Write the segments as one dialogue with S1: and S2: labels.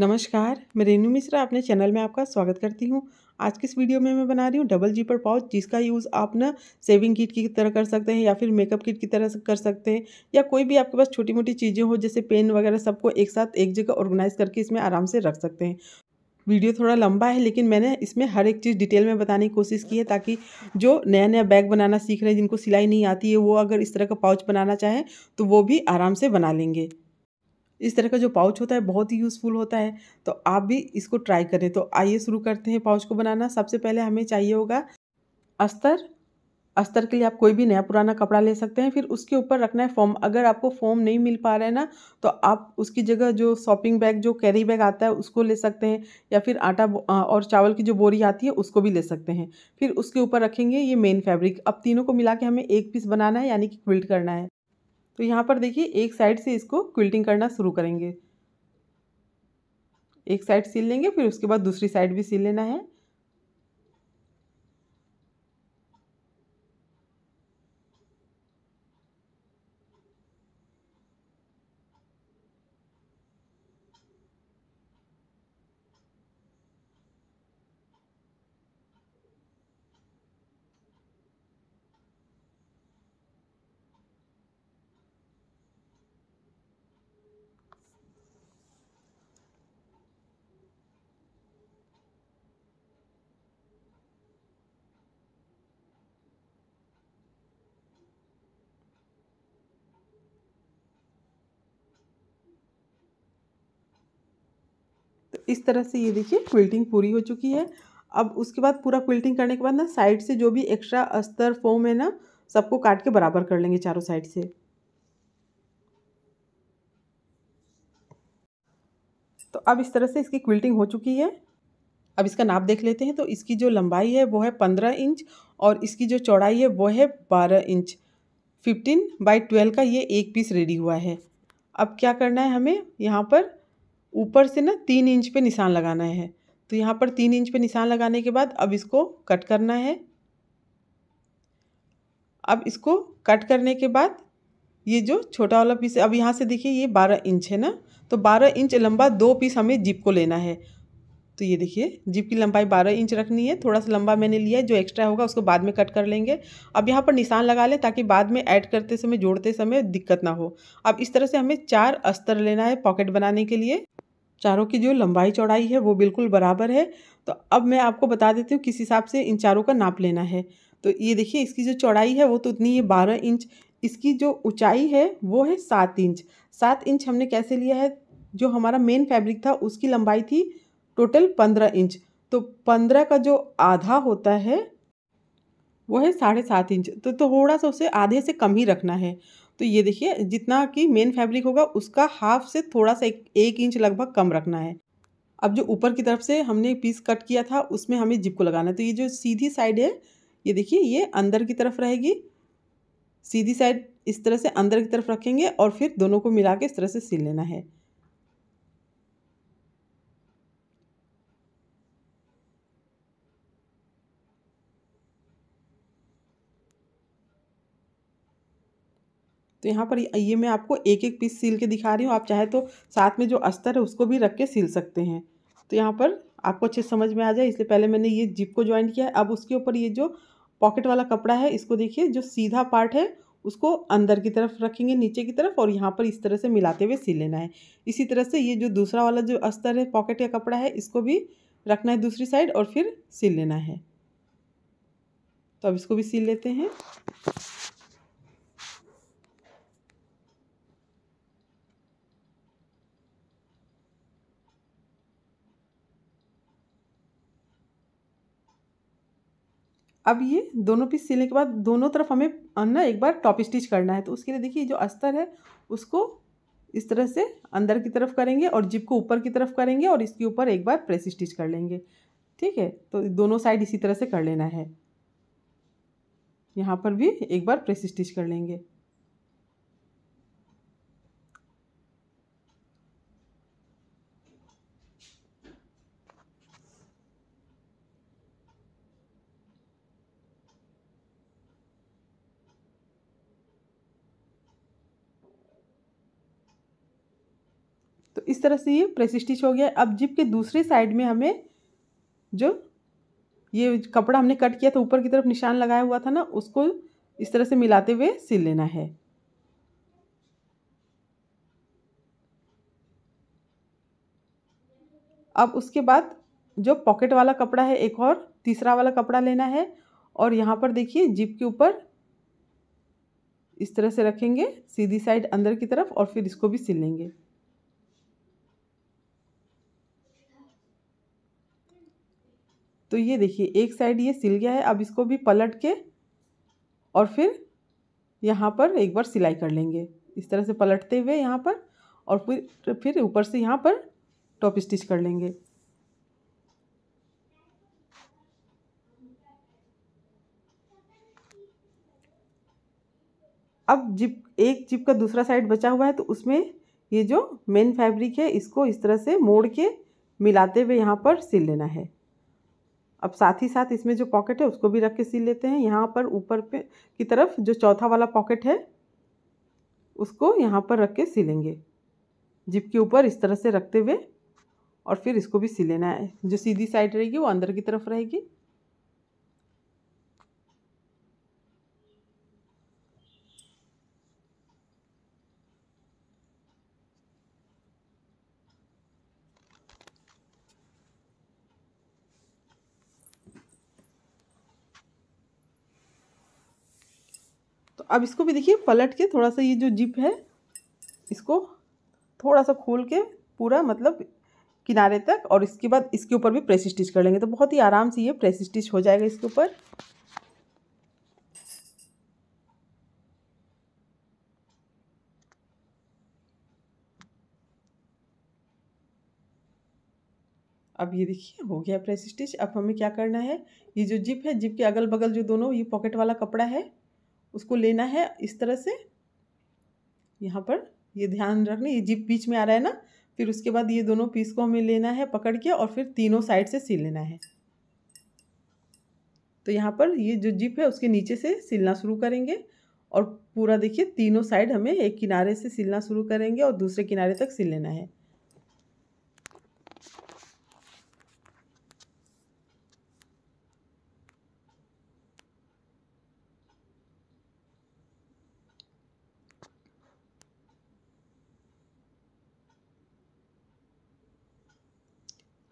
S1: नमस्कार मैं रेनू मिश्रा अपने चैनल में आपका स्वागत करती हूँ आज किस इस वीडियो में मैं बना रही हूँ डबल जीपर पाउच जिसका यूज़ आप ना सेविंग किट की तरह कर सकते हैं या फिर मेकअप किट की तरह कर सकते हैं या कोई भी आपके पास छोटी मोटी चीज़ें हो जैसे पेन वगैरह सबको एक साथ एक जगह ऑर्गेनाइज करके इसमें आराम से रख सकते हैं वीडियो थोड़ा लंबा है लेकिन मैंने इसमें हर एक चीज़ डिटेल में बताने की कोशिश की है ताकि जो नया नया बैग बनाना सीख रहे हैं जिनको सिलाई नहीं आती है वो अगर इस तरह का पाउच बनाना चाहें तो वो भी आराम से बना लेंगे इस तरह का जो पाउच होता है बहुत ही यूज़फुल होता है तो आप भी इसको ट्राई करें तो आइए शुरू करते हैं पाउच को बनाना सबसे पहले हमें चाहिए होगा अस्तर अस्तर के लिए आप कोई भी नया पुराना कपड़ा ले सकते हैं फिर उसके ऊपर रखना है फॉर्म अगर आपको फॉर्म नहीं मिल पा रहा है ना तो आप उसकी जगह जो शॉपिंग बैग जो कैरी बैग आता है उसको ले सकते हैं या फिर आटा और चावल की जो बोरी आती है उसको भी ले सकते हैं फिर उसके ऊपर रखेंगे ये मेन फैब्रिक अब तीनों को मिला के हमें एक पीस बनाना है यानी कि क्विल्ट करना है तो यहाँ पर देखिए एक साइड से इसको क्विल्टिंग करना शुरू करेंगे एक साइड सिल लेंगे फिर उसके बाद दूसरी साइड भी सिल लेना है इस तरह से ये देखिए क्विल्टिंग पूरी हो चुकी है अब उसके बाद पूरा क्विल्टिंग करने के बाद ना साइड से जो भी एक्स्ट्रा अस्तर फोम है ना सबको काट के बराबर कर लेंगे चारों साइड से तो अब इस तरह से इसकी क्विल्टिंग हो चुकी है अब इसका नाप देख लेते हैं तो इसकी जो लंबाई है वो है पंद्रह इंच और इसकी जो चौड़ाई है वो है बारह इंच फिफ्टीन बाई ट्वेल्व का ये एक पीस रेडी हुआ है अब क्या करना है हमें यहाँ पर ऊपर से ना तीन इंच पे निशान लगाना है तो यहाँ पर तीन इंच पे निशान लगाने के बाद अब इसको कट करना है अब इसको कट करने के बाद ये जो छोटा वाला पीस अब यहाँ से देखिए ये बारह इंच है ना तो बारह इंच लंबा दो पीस हमें जिप को लेना है तो ये देखिए जिप की लंबाई बारह इंच रखनी है थोड़ा सा लंबा मैंने लिया है जो एक्स्ट्रा होगा उसको बाद में कट कर लेंगे अब यहाँ पर निशान लगा लें ताकि बाद में ऐड करते समय जोड़ते समय दिक्कत ना हो अब इस तरह से हमें चार अस्तर लेना है पॉकेट बनाने के लिए चारों की जो लंबाई चौड़ाई है वो बिल्कुल बराबर है तो अब मैं आपको बता देती हूँ किस हिसाब से इन चारों का नाप लेना है तो ये देखिए इसकी जो चौड़ाई है वो तो उतनी है बारह इंच इसकी जो ऊंचाई है वो है सात इंच सात इंच हमने कैसे लिया है जो हमारा मेन फैब्रिक था उसकी लंबाई थी टोटल पंद्रह इंच तो पंद्रह का जो आधा होता है वो है साढ़े सात इंच तो थोड़ा सा उसे आधे से कम ही रखना है तो ये देखिए जितना कि मेन फैब्रिक होगा उसका हाफ से थोड़ा सा एक, एक इंच लगभग कम रखना है अब जो ऊपर की तरफ से हमने पीस कट किया था उसमें हमें जिप को लगाना है तो ये जो सीधी साइड है ये देखिए ये अंदर की तरफ रहेगी सीधी साइड इस तरह से अंदर की तरफ रखेंगे और फिर दोनों को मिला के इस तरह से सिल लेना है तो यहाँ पर ये मैं आपको एक एक पीस सील के दिखा रही हूँ आप चाहे तो साथ में जो अस्तर है उसको भी रख के सील सकते हैं तो यहाँ पर आपको अच्छे समझ में आ जाए इसलिए पहले मैंने ये जिप को ज्वाइन किया है अब उसके ऊपर ये जो पॉकेट वाला कपड़ा है इसको देखिए जो सीधा पार्ट है उसको अंदर की तरफ रखेंगे नीचे की तरफ और यहाँ पर इस तरह से मिलाते हुए सी लेना है इसी तरह से ये जो दूसरा वाला जो अस्तर है पॉकेट का कपड़ा है इसको भी रखना है दूसरी साइड और फिर सिल लेना है तो अब इसको भी सिल लेते हैं अब ये दोनों पीस सिलने के बाद दोनों तरफ हमें ना एक बार टॉप स्टिच करना है तो उसके लिए देखिए जो अस्तर है उसको इस तरह से अंदर की तरफ करेंगे और जिप को ऊपर की तरफ करेंगे और इसके ऊपर एक बार प्रेस स्टिच कर लेंगे ठीक है तो दोनों साइड इसी तरह से कर लेना है यहाँ पर भी एक बार प्रेस स्टिच कर लेंगे तो इस तरह से ये प्रेस स्टिच हो गया अब जिप के दूसरे साइड में हमें जो ये कपड़ा हमने कट किया था ऊपर की तरफ निशान लगाया हुआ था ना उसको इस तरह से मिलाते हुए सिल लेना है अब उसके बाद जो पॉकेट वाला कपड़ा है एक और तीसरा वाला कपड़ा लेना है और यहाँ पर देखिए जिप के ऊपर इस तरह से रखेंगे सीधी साइड अंदर की तरफ और फिर इसको भी सिल लेंगे तो ये देखिए एक साइड ये सिल गया है अब इसको भी पलट के और फिर यहाँ पर एक बार सिलाई कर लेंगे इस तरह से पलटते हुए यहाँ पर और फिर फिर ऊपर से यहाँ पर टॉप स्टिच कर लेंगे अब जिप एक जिप का दूसरा साइड बचा हुआ है तो उसमें ये जो मेन फैब्रिक है इसको इस तरह से मोड़ के मिलाते हुए यहाँ पर सिल लेना है अब साथ ही साथ इसमें जो पॉकेट है उसको भी रख के सी लेते हैं यहाँ पर ऊपर पे की तरफ जो चौथा वाला पॉकेट है उसको यहाँ पर रख के सी लेंगे जिप के ऊपर इस तरह से रखते हुए और फिर इसको भी सी लेना है जो सीधी साइड रहेगी वो अंदर की तरफ रहेगी तो अब इसको भी देखिए पलट के थोड़ा सा ये जो जिप है इसको थोड़ा सा खोल के पूरा मतलब किनारे तक और इसके बाद इसके ऊपर भी प्रेस स्टिच कर लेंगे तो बहुत ही आराम से ये प्रेस स्टिच हो जाएगा इसके ऊपर अब ये देखिए हो गया प्रेस स्टिच अब हमें क्या करना है ये जो जिप है जिप के अगल बगल जो दोनों ये पॉकेट वाला कपड़ा है उसको लेना है इस तरह से यहाँ पर ये ध्यान रखना ये जिप बीच में आ रहा है ना फिर उसके बाद ये दोनों पीस को हमें लेना है पकड़ के और फिर तीनों साइड से सिल लेना है तो यहाँ पर ये जो जिप है उसके नीचे से सिलना शुरू करेंगे और पूरा देखिए तीनों साइड हमें एक किनारे से सिलना शुरू करेंगे और दूसरे किनारे तक सिल लेना है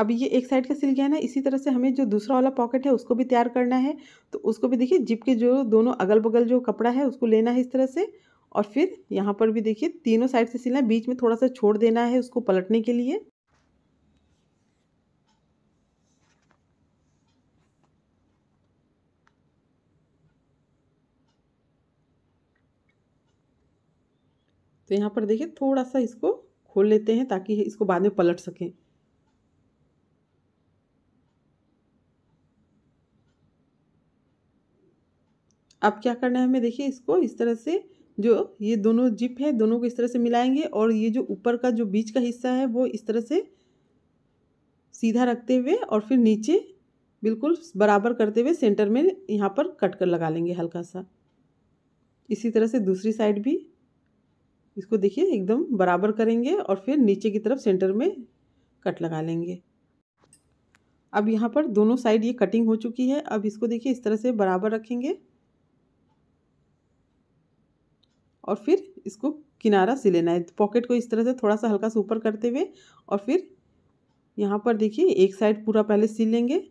S1: अब ये एक साइड का सिल गया ना इसी तरह से हमें जो दूसरा वाला पॉकेट है उसको भी तैयार करना है तो उसको भी देखिए जिप के जो दोनों अगल बगल जो कपड़ा है उसको लेना है इस तरह से और फिर यहाँ पर भी देखिए तीनों साइड से सिलना बीच में थोड़ा सा छोड़ देना है उसको पलटने के लिए तो यहाँ पर देखिए थोड़ा सा इसको खोल लेते हैं ताकि इसको बाद में पलट सकें अब क्या करना है हमें देखिए इसको इस तरह से जो ये दोनों जिप है दोनों को इस तरह से मिलाएंगे और ये जो ऊपर का जो बीच का हिस्सा है वो इस तरह से सीधा रखते हुए और फिर नीचे बिल्कुल बराबर करते हुए सेंटर में यहाँ पर कट कर लगा लेंगे हल्का सा इसी तरह से दूसरी साइड भी इसको देखिए एकदम बराबर करेंगे और फिर नीचे की तरफ सेंटर में कट लगा लेंगे अब यहाँ पर दोनों साइड ये कटिंग हो चुकी है अब इसको देखिए इस तरह से बराबर रखेंगे और फिर इसको किनारा सी लेना है पॉकेट को इस तरह से थोड़ा सा हल्का से ऊपर करते हुए और फिर यहाँ पर देखिए एक साइड पूरा पहले सी लेंगे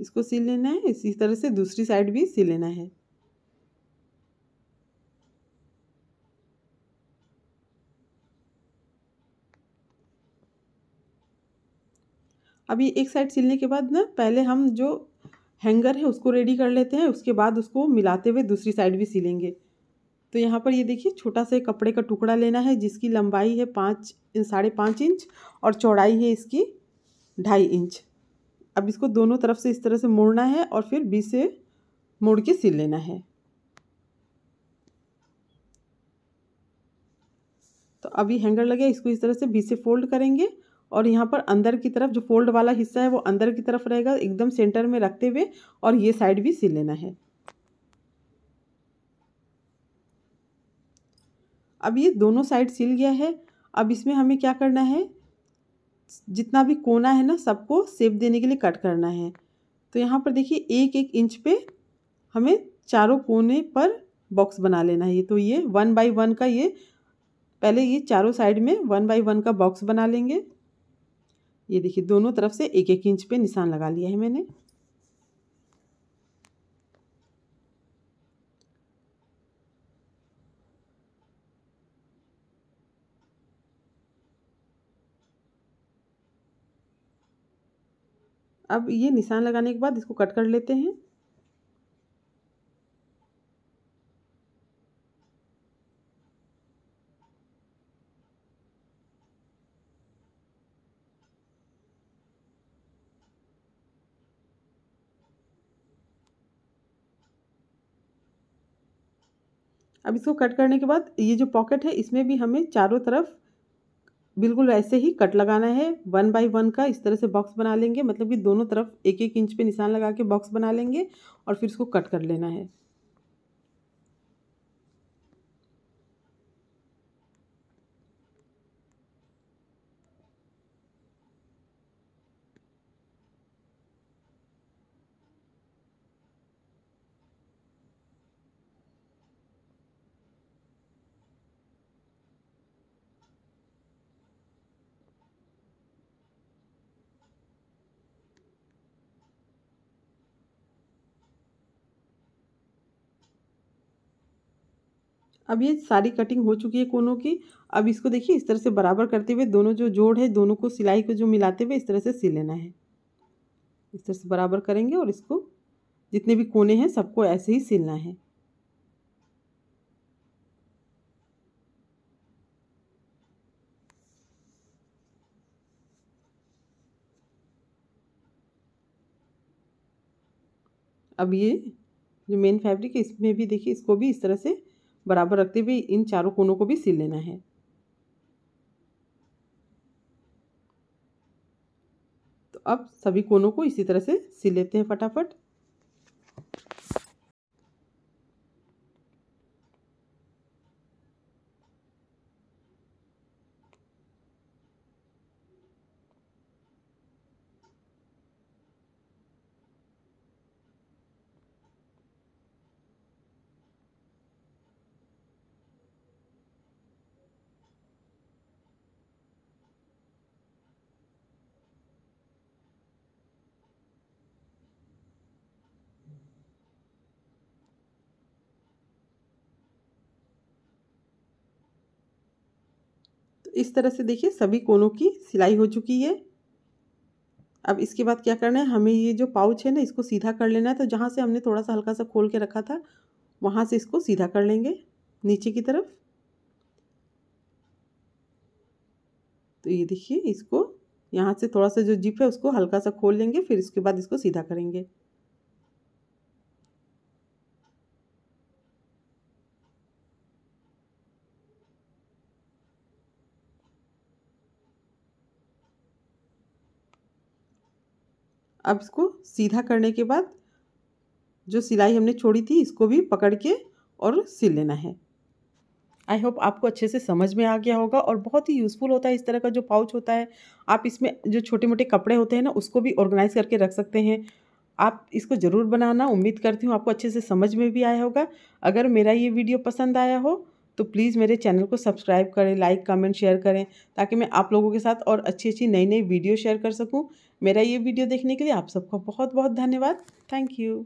S1: इसको सी लेना है इसी तरह से दूसरी साइड भी सी लेना है अभी एक साइड सिलने के बाद ना पहले हम जो हैंगर है उसको रेडी कर लेते हैं उसके बाद उसको मिलाते हुए दूसरी साइड भी सिलेंगे तो यहाँ पर ये देखिए छोटा सा कपड़े का टुकड़ा लेना है जिसकी लंबाई है पाँच साढ़े पाँच इंच और चौड़ाई है इसकी ढाई इंच अब इसको दोनों तरफ से इस तरह से मोड़ना है और फिर बीच से मोड़ के सिल लेना है तो अभी हैंगर लगे इसको इस तरह से बीच से फोल्ड करेंगे और यहाँ पर अंदर की तरफ जो फोल्ड वाला हिस्सा है वो अंदर की तरफ रहेगा एकदम सेंटर में रखते हुए और ये साइड भी सिल लेना है अब ये दोनों साइड सिल गया है अब इसमें हमें क्या करना है जितना भी कोना है ना सबको सेप देने के लिए कट करना है तो यहाँ पर देखिए एक एक इंच पे हमें चारों कोने पर बॉक्स बना लेना है ये तो ये वन बाई वन का ये पहले ये चारों साइड में वन बाई वन का बॉक्स बना लेंगे ये देखिए दोनों तरफ से एक एक इंच पे निशान लगा लिया है मैंने अब ये निशान लगाने के बाद इसको कट कर लेते हैं अब इसको कट करने के बाद ये जो पॉकेट है इसमें भी हमें चारों तरफ बिल्कुल ऐसे ही कट लगाना है वन बाय वन का इस तरह से बॉक्स बना लेंगे मतलब कि दोनों तरफ एक एक इंच पे निशान लगा के बॉक्स बना लेंगे और फिर इसको कट कर लेना है अब ये सारी कटिंग हो चुकी है कोनों की अब इसको देखिए इस तरह से बराबर करते हुए दोनों जो जोड़ है दोनों को सिलाई को जो मिलाते हुए इस तरह से सी लेना है इस तरह से बराबर करेंगे और इसको जितने भी कोने हैं सबको ऐसे ही सिलना है अब ये जो मेन फैब्रिक है इसमें भी देखिए इसको भी इस तरह से बराबर रखते हुए इन चारों कोनों को भी सिल लेना है तो अब सभी कोनों को इसी तरह से सिल लेते हैं फटाफट इस तरह से देखिए सभी कोनों की सिलाई हो चुकी है अब इसके बाद क्या करना है हमें ये जो पाउच है ना इसको सीधा कर लेना है तो जहाँ से हमने थोड़ा सा हल्का सा खोल के रखा था वहाँ से इसको सीधा कर लेंगे नीचे की तरफ तो ये देखिए इसको यहाँ से थोड़ा सा जो जिप है उसको हल्का सा खोल लेंगे फिर इसके बाद इसको सीधा करेंगे अब इसको सीधा करने के बाद जो सिलाई हमने छोड़ी थी इसको भी पकड़ के और सिल लेना है आई होप आपको अच्छे से समझ में आ गया होगा और बहुत ही यूज़फुल होता है इस तरह का जो पाउच होता है आप इसमें जो छोटे मोटे कपड़े होते हैं ना उसको भी ऑर्गेनाइज़ करके रख सकते हैं आप इसको ज़रूर बनाना उम्मीद करती हूँ आपको अच्छे से समझ में भी आया होगा अगर मेरा ये वीडियो पसंद आया हो तो प्लीज़ मेरे चैनल को सब्सक्राइब करें लाइक कमेंट शेयर करें ताकि मैं आप लोगों के साथ और अच्छी अच्छी नई नई वीडियो शेयर कर सकूं मेरा ये वीडियो देखने के लिए आप सबका बहुत बहुत धन्यवाद थैंक यू